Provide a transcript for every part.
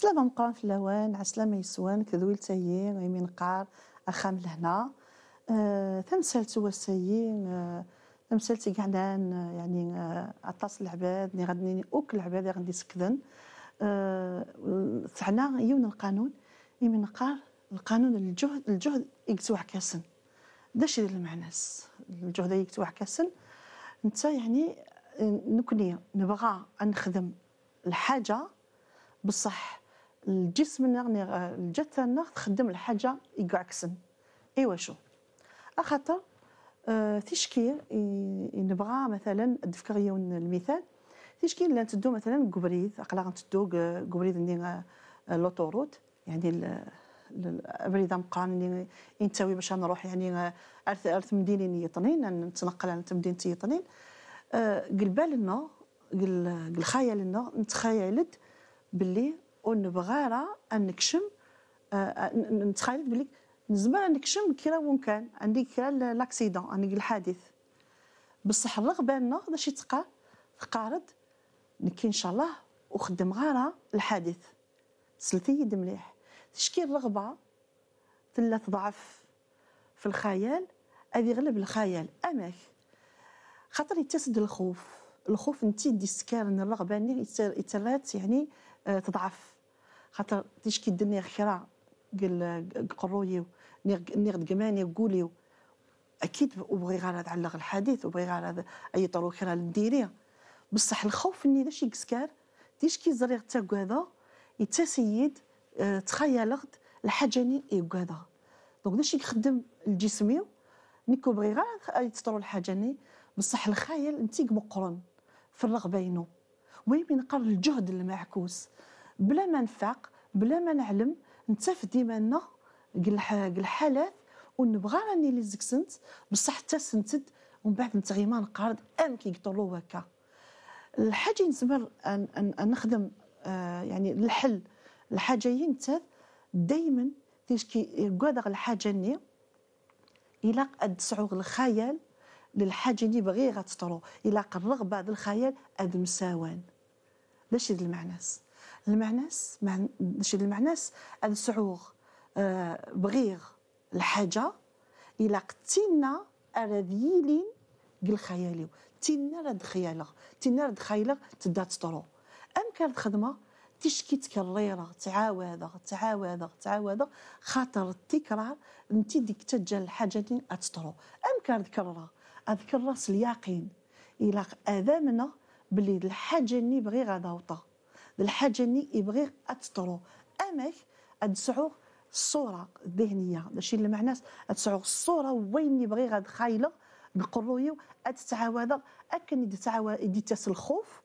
سلامة مقام في اللوان عسلامة يسوان كذويل تايين ويمين قار أخام لهنا أه تمثلت وسايين أه تمثلت كعنان آه، يعني آه، أطاس العباد اللي غادي أوك العباد اللي غادي أه ثعنا يون القانون يمين قار القانون الجهد الجهد يكتو كاسن داش يدير المعناس الجهد يكتوع كاسن انت يعني آه، نكني نبغى نخدم الحاجه بصح الجسم نغ الجثه نغ تخدم الحاجه يقعكسن ايوا شو اخاطر آه، تشكي نبغى مثلا دفكريه المثال تشكي لا تدو مثلا قبريد اقلا غنتدو قبريد ندي آه، لوطوروت يعني الابريده مقان اللي ينتوي باش نروح يعني آه، ارث ارث مدينه يطنين نتنقل على مدينه يطنين قلبالنا آه قل الخيال لنا نتخيلت باللي ونبغى ان نكشم آه، آه، نتخيل بلي نزمر نكشم كرا وين كان عندي كرا لاكسيدون عندي الحادث بصح الرغبه لنا باش يتقى تقارض نكي ان شاء الله وخدم غارة الحادث سلتي يد مليح تشكي الرغبه تلا تضعف في الخيال هذه غلب الخيال اماك خاطر يتسد الخوف الخوف نتي دي السكارن الرغبه يعني آه، تضعف خاطر تشكي الدنيا خيرا قال قروي نيغ دقماني قولي اكيد وبغي غير علق الحديث وبغي غير اي طرو خيرا للديريه بصح الخوف اني داش يكسكار تيشكي زريغ تاكو هذا يتا سيد اه تخيلت الحجني ايكو هذا دونك داش يخدم الجسمي نيكو بغي غير غالا الحاجه ني بصح الخيال انتيك مقرن الرغبه ينو ويمين ينقر الجهد المعكوس بلا ما نفاق بلا ما نعلم نتف ديما قال الحالات ونبغى راني لي زكسنت بصح حتى سنتد ومن بعد نتغيما ما نقارد ام يقتلوا هكا الحاجه نسمر أن, أن, أن نخدم آه يعني الحل الحاجه ينتهي دائما تيشكي قادر الحاجه ني الى قد تسعوغ الخيال للحاجه اللي بغي غتطرو الى الرغبه هذا الخيال اد مساوان باش هذا المعنى المعناس ماشي المعناس السعوغ آه، بغيغ الحاجه الى قتلنا راه ديالين قل خيالي تينا رد خيالغ تينا رد خيالغ تدا تطرو ام كانت خدمه تشكي تكرر تعاودغ تعاودغ تعاودغ خاطر التكرار انت ديك تجا الحاجه اللي تطرو ام كان ذكرها اذكر راس اليقين الى اذامنا بلي الحاجه اللي بغي غادا وطه الحاجه اللي يبغي تطرو اما ادسعوا الصوره الذهنيه ماشي معناس ادسعوا الصوره وين يبغي غاد خايله نقرويو اتتعاود اكن يتعاود يتس الخوف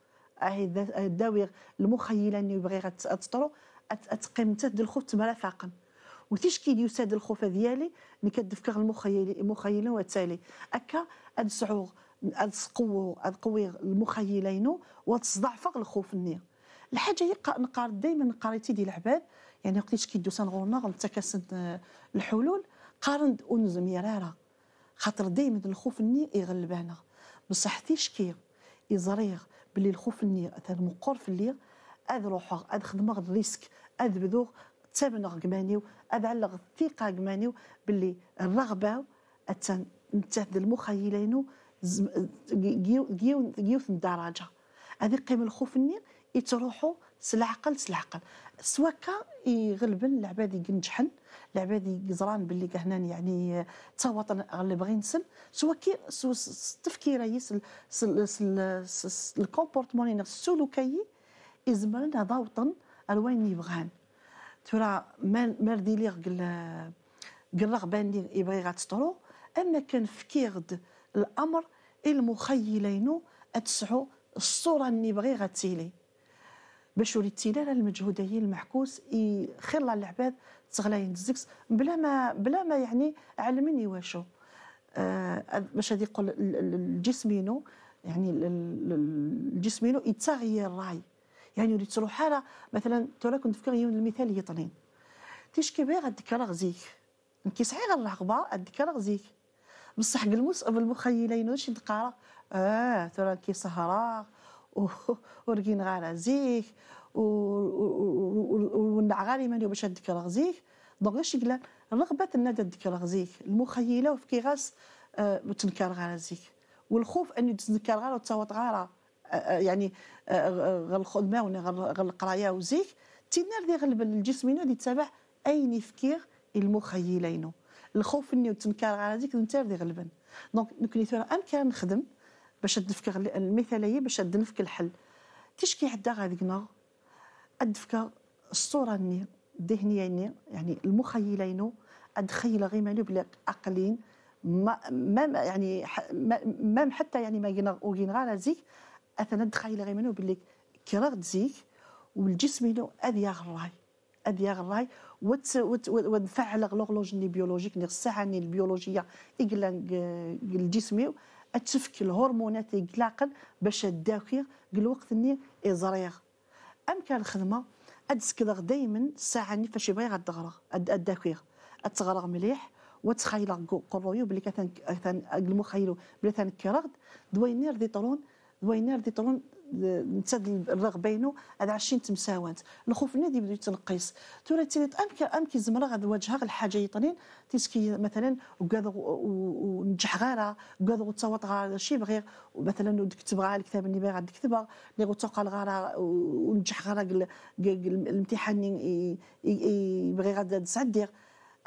داوير المخيله اللي يبغي غاد تطرو اتقيم تد الخوف تمرافقا وتيش كي يساد الخوف ديالي ملي كتفكر المخيل المخيله وتالي اكا ادسعو ادسقو ادقوير المخيلين وتضعف الخوف النير الحاجه هي نقار دائما قريتي ديال العباد يعني وقتاش كيدوسان سان حتى كاسنت آه، الحلول قارن اونز مراره خاطر دائما الخوف الني يغلبانا بصح تيشكي يزريغ بلي الخوف الني اثر مقر في الليل اذ روحه اذ خدمه الريسك اذ بذوغ تابنغ كمانيو اذ علغ الثقه كمانيو باللي الرغبه اتن نتهد المخيلينو جيو آه، جيو الدرجه هذه قيم الخوف النير يتروحوا سلعقل سلعقل سواكا يغلبن العباد ينجحن العباد يزران باللي هنا يعني تواطن اللي بغي نسن سواكي التفكير يس الكومبورتمون السلوكي يزمرن هذا وطن الوين يبغان ترى مال ليغ قل الرغبه اللي يبغي غاتطرو اما كان فكير الامر المخيلينو اتسعو الصوره اللي بغي غاتيلي باش وريتينا المجهوديه المحكوس يخلى العباد تغلاين الزكس بلا ما بلا ما يعني علمني واشو آه باش هذه يقول الجسمينو يعني الجسمينو يتغير الراي يعني وليت تروح حاله مثلا ترى كنت نفكر يوم المثال يطنين تيشكي غادي غديك غزيك كي غير الرغبه غديك غزيك بصح قلموس بالمخيلين واش نتقارا اه ترى كي سهره وركين غارة زيك ونع ماني باش الذكرى غزيك دونك اش قلنا رغبة الندى الذكرى غزيك المخيلة وفكي غاس آه، تنكر غارة زيك والخوف أن تنكر غارة وتصوت غارة آه، آه، يعني غالخدمة ولا غالقراية وزيك تينار دي غلب الجسمنا دي تتبع أين يفكير المخيلينو الخوف أن تنكر على ذيك نتاع دي غلبن دونك نكوني ثورة ام كان نخدم باش الدفكة المثالية باش الدنفك الحل تشكي غادي غادينا الدفكة الصورة ني الذهنية ني يعني المخيلة ينو أدخيل مالو بلا أقلين ما ما يعني ما حتى يعني ما ينا وين غالا زيك أثنا دخيل مالو بلي كرغت زيك والجسم ينو أذيا غراي أذيا غراي وت وت ونفعل لغلوج ني بيولوجيك ني الساعة ني البيولوجية إقلا الجسمي اتفك الهرمونات اللي العقل باش تداكير الوقت اللي يزريغ كان الخدمه اتسكدغ دائما الساعه اللي فاش يبغي غدغرغ الداكير اتغرغ مليح وتخيل قرويو بلي كان كان المخيلو بلي كان كرغد دوينير دي طرون دوينير دي طرون امتد الرغ بينه هذا عشين تمساوات الخوف النادي بدو يتنقص تورا تيريت امك امك زمره غاد واجهها الحاجه يطنين تيسكي مثلا وكاد ونجح غارة وكاد وتصوت غارة شي بغي مثلا ودك تبغى الكتاب اللي باغي تكتبها اللي غتوقع الغارة ونجح غارة الامتحان يبغي غادا تسعد دير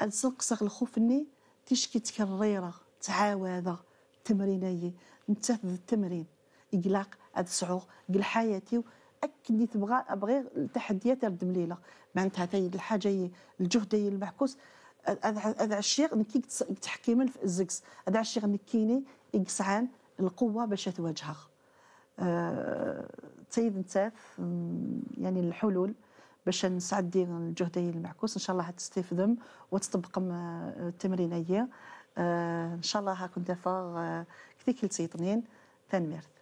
السنقسق الخوف النادي تشكي تكريره تعاوذه تمرينيه نتا التمرين اقلاق هذا الشعور قل حياتي اكدي تبغى ابغي التحديات تردم ليله معناتها تاي الحاجه الجهد المعكوس هذا الشيء نكي من في الزكس هذا الشيء نكيني يقسعان القوه باش تواجهها أه تايد انت يعني الحلول باش نسعدي الجهد المعكوس ان شاء الله تستفدم وتطبق آه، التمرينيه أه ان شاء الله كنت فاغ آه، كثير كل سيطنين تنميرت